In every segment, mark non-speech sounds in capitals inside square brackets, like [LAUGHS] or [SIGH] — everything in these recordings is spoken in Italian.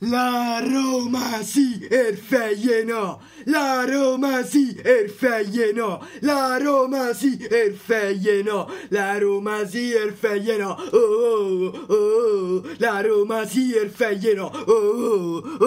La Roma sì, Erfeie no! La Roma sì, Erfeie no! La Roma sì, Erfeie no! La Roma sì, Erfeie no! Oh, oh, oh, oh, La Roma sì, Erfeie no! Oh, oh, oh,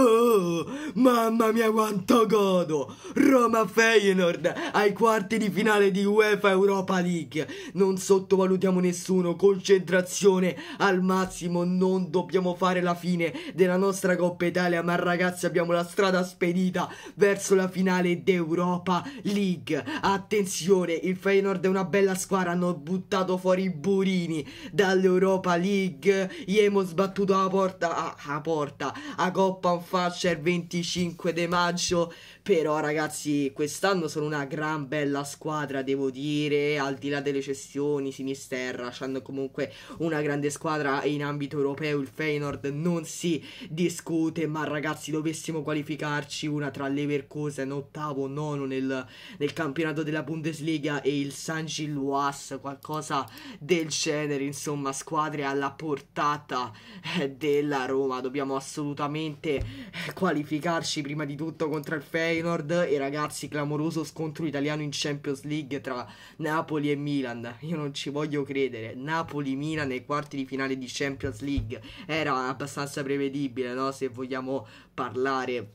oh. Mamma mia quanto godo! Roma Feyenoord ai quarti di finale di UEFA Europa League! Non sottovalutiamo nessuno, concentrazione al massimo, non dobbiamo fare la fine della nostra Coppa Italia, ma ragazzi abbiamo la strada spedita verso la finale d'Europa League. Attenzione, il Feyenoord è una bella squadra, hanno buttato fuori i Burini dall'Europa League. Gli sbattuto a porta, a, a porta, a Coppa un il 25 di maggio. Però ragazzi, quest'anno sono una gran bella squadra, devo dire, al di là delle cessioni, Sinisterra, hanno comunque una grande squadra in ambito europeo, il Feyenoord non si discute discute, ma ragazzi dovessimo qualificarci una tra Leverkusen ottavo, nono nel, nel campionato della Bundesliga e il San Gilloas, qualcosa del genere, insomma squadre alla portata eh, della Roma, dobbiamo assolutamente eh, qualificarci prima di tutto contro il Feyenoord e ragazzi clamoroso scontro italiano in Champions League tra Napoli e Milan, io non ci voglio credere, Napoli-Milan nei quarti di finale di Champions League, era abbastanza prevedibile, no? se vogliamo parlare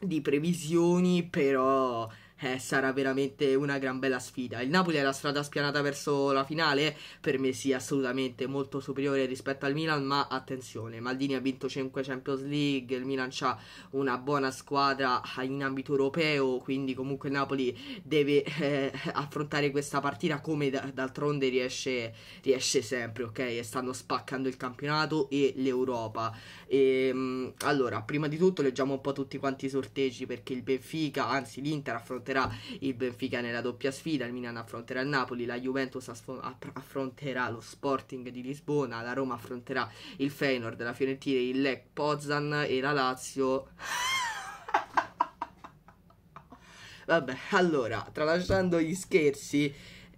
di previsioni, però eh, sarà veramente una gran bella sfida. Il Napoli è la strada spianata verso la finale, per me sì, assolutamente molto superiore rispetto al Milan, ma attenzione, Maldini ha vinto 5 Champions League, il Milan ha una buona squadra in ambito europeo, quindi comunque il Napoli deve eh, affrontare questa partita come d'altronde riesce, riesce sempre, ok? E stanno spaccando il campionato e l'Europa. E, ehm, mh, allora, prima di tutto leggiamo un po' tutti quanti i sorteggi perché il Benfica, anzi l'Inter affronta affronterà il Benfica nella doppia sfida, il Milan affronterà il Napoli, la Juventus affronterà lo Sporting di Lisbona, la Roma affronterà il Feyenoord, la Fiorentina, il Lech Pozan e la Lazio... [LAUGHS] Vabbè, allora, tralasciando gli scherzi,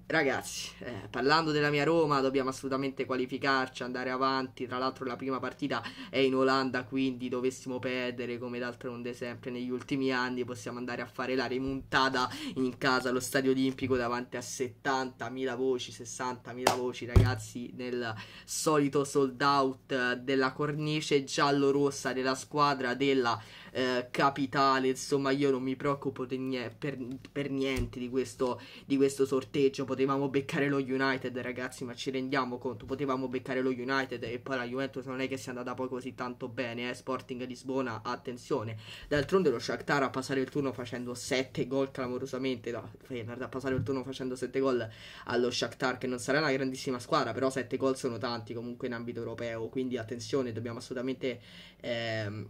ragazzi, eh, parlando della mia Roma, dobbiamo assolutamente qualificarci, andare avanti. Tra l'altro, la prima partita è in Olanda, quindi dovessimo perdere, come d'altronde sempre negli ultimi anni, possiamo andare a fare la rimontata in casa allo Stadio Olimpico davanti a 70.000 voci, 60.000 voci, ragazzi, nel solito sold out della cornice giallo-rossa della squadra della eh, capitale. Insomma, io non mi preoccupo nie- per, per, niente di questo, di questo sorteggio. Potevamo beccare lo United, ragazzi, ma ci rendiamo conto. Potevamo beccare lo United e poi la Juventus non è che sia andata poi così tanto bene. Eh? Sporting Lisbona, attenzione. D'altronde lo Shakhtar a passare il turno facendo 7 gol clamorosamente. No, Fener a passare il turno facendo 7 gol allo Shakhtar che non sarà una grandissima squadra, però 7 gol sono tanti comunque in ambito europeo, quindi attenzione, dobbiamo assolutamente ehm,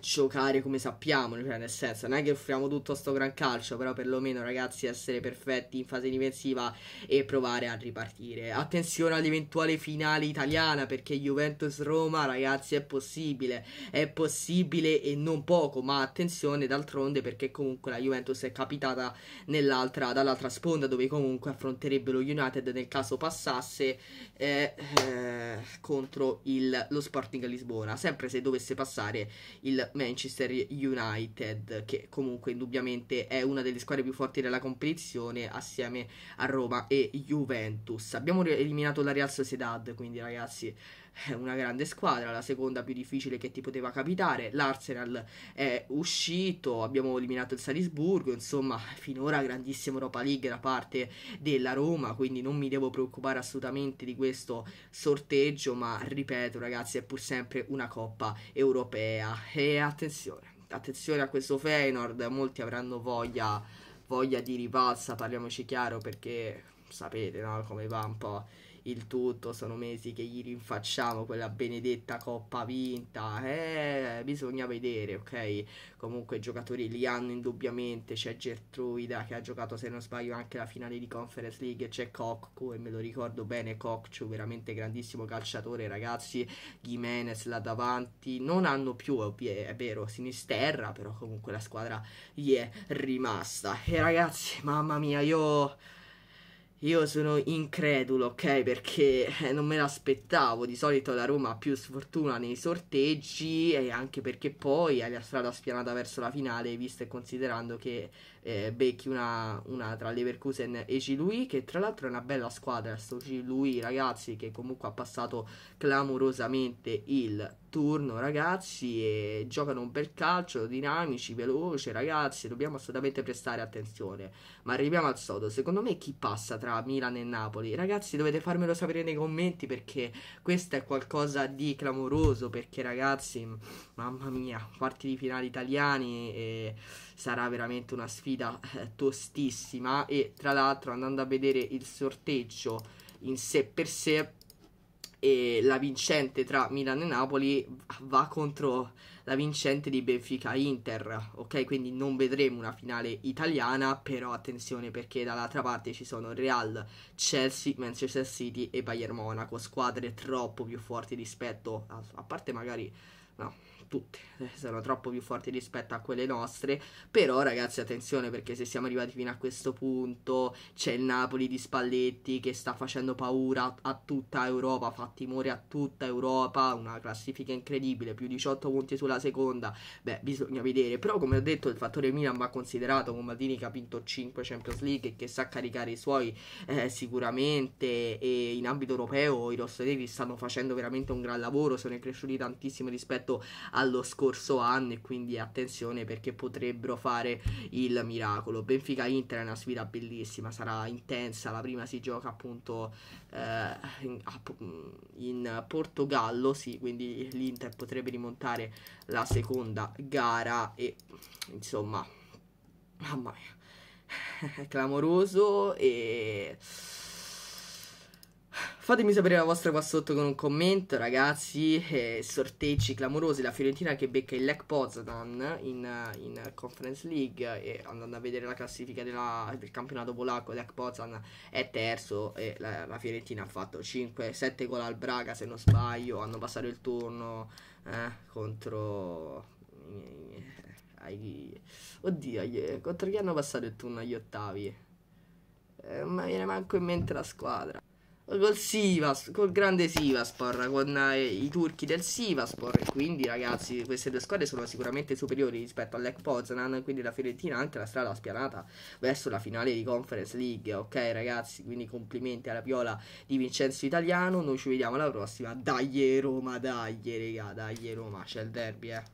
giocare come sappiamo, cioè nel senso non è che offriamo tutto a sto gran calcio, però perlomeno ragazzi essere perfetti in fase difensiva e provare a ripartire. Attenzione all'eventuale finale italiana perché Juventus-Roma ragazzi è possibile, è possibile e non poco, ma attenzione d'altronde perché comunque la Juventus è capitata nell'altra, dall'altra sponda dove comunque affronterebbe lo United nel caso passasse eh, eh, contro il, lo Sporting Lisbona, sempre se dovesse passare il Manchester United, che comunque indubbiamente è una delle squadre più forti della competizione, assieme a Roma e Juventus. Abbiamo eliminato la Real Sociedad, quindi ragazzi [LAUGHS] una grande squadra, la seconda più difficile che ti poteva capitare. L'Arsenal è uscito, abbiamo eliminato il Salisburgo, insomma, finora grandissima Europa League da parte della Roma, quindi non mi devo preoccupare assolutamente di questo sorteggio, ma ripeto ragazzi, è pur sempre una coppa europea e attenzione attenzione a questo Feynord, molti avranno voglia, voglia di rivalsa, parliamoci chiaro perché sapete no, come va un po' il tutto. Sono mesi che gli rinfacciamo quella benedetta coppa vinta. Eh, bisogna vedere, ok? Comunque i giocatori li hanno indubbiamente. C'è Gertruida che ha giocato, se non sbaglio, anche la finale di Conference League. C'è Cocco e me lo ricordo bene. Cocco, veramente grandissimo calciatore, ragazzi. Jimenez là davanti. Non hanno più, è vero, Sinisterra, però comunque la squadra gli è rimasta. E ragazzi, mamma mia, io... Io sono incredulo, ok? Perché eh, non me l'aspettavo. Di solito la Roma ha più sfortuna nei sorteggi e anche perché poi ha la strada spianata verso la finale, visto e considerando che eh, becchi una, una tra Leverkusen e Gilui, che tra l'altro è una bella squadra, sto Gilui ragazzi, che comunque ha passato clamorosamente il turno ragazzi e giocano un bel calcio, dinamici, veloci, ragazzi, dobbiamo assolutamente prestare attenzione. Ma arriviamo al sodo, secondo me chi passa tra Milan e Napoli? Ragazzi dovete farmelo sapere nei commenti perché questo è qualcosa di clamoroso, perché ragazzi, mamma mia, quarti di finale italiani sarà veramente una sfida sfida eh, tostissima e tra l'altro andando a vedere il sorteggio in sé per sé e la vincente tra Milan e Napoli va contro la vincente di Benfica Inter, ok? Quindi non vedremo una finale italiana, però attenzione perché dall'altra parte ci sono Real, Chelsea, Manchester City e Bayern Monaco, squadre troppo più forti rispetto a, a parte magari no tutte eh, sono troppo più forti rispetto a quelle nostre. Però, ragazzi, attenzione perché se siamo arrivati fino a questo punto, c'è il Napoli di Spalletti che sta facendo paura a tutta Europa, fa timore a tutta Europa. Una classifica incredibile, più 18 punti sulla seconda. Beh, bisogna vedere. Però, come ho detto, il fattore Milan va considerato con Maldini che ha vinto 5 Champions League e che sa caricare i suoi eh, sicuramente. E in ambito europeo i rossoneri stanno facendo veramente un gran lavoro, sono cresciuti tantissimo rispetto allo scorso anno e quindi attenzione perché potrebbero fare il miracolo. Benfica Inter è una sfida bellissima, sarà intensa, la prima si gioca appunto eh, in, mm, Portogallo, sì, quindi l'Inter potrebbe rimontare la seconda gara e insomma, mamma mia, [LAUGHS] è clamoroso e Fatemi sapere la vostra qua sotto con un commento, ragazzi. Eh, sorteggi clamorosi. La Fiorentina che becca il Lech Poznan in, in Conference League. E andando a vedere la classifica della, del campionato polacco, Lech Poznan è terzo. E la, la Fiorentina ha fatto 5-7 gol al Braga. Se non sbaglio, hanno passato il turno eh, contro. Eh, oddio, contro chi hanno passato il turno agli ottavi? Eh, ma viene manco in mente la squadra. Col Sivas, col grande Sivaspor, con eh, i turchi del Sivaspor. E quindi, ragazzi, queste due squadre sono sicuramente superiori rispetto all'Ec Poznan. Quindi la Fiorentina ha anche la strada spianata verso la finale di Conference League. Ok, ragazzi, quindi complimenti alla Piola di Vincenzo Italiano. Noi ci vediamo alla prossima. Dai Roma, dai, raga, dai Roma, c'è il derby, eh.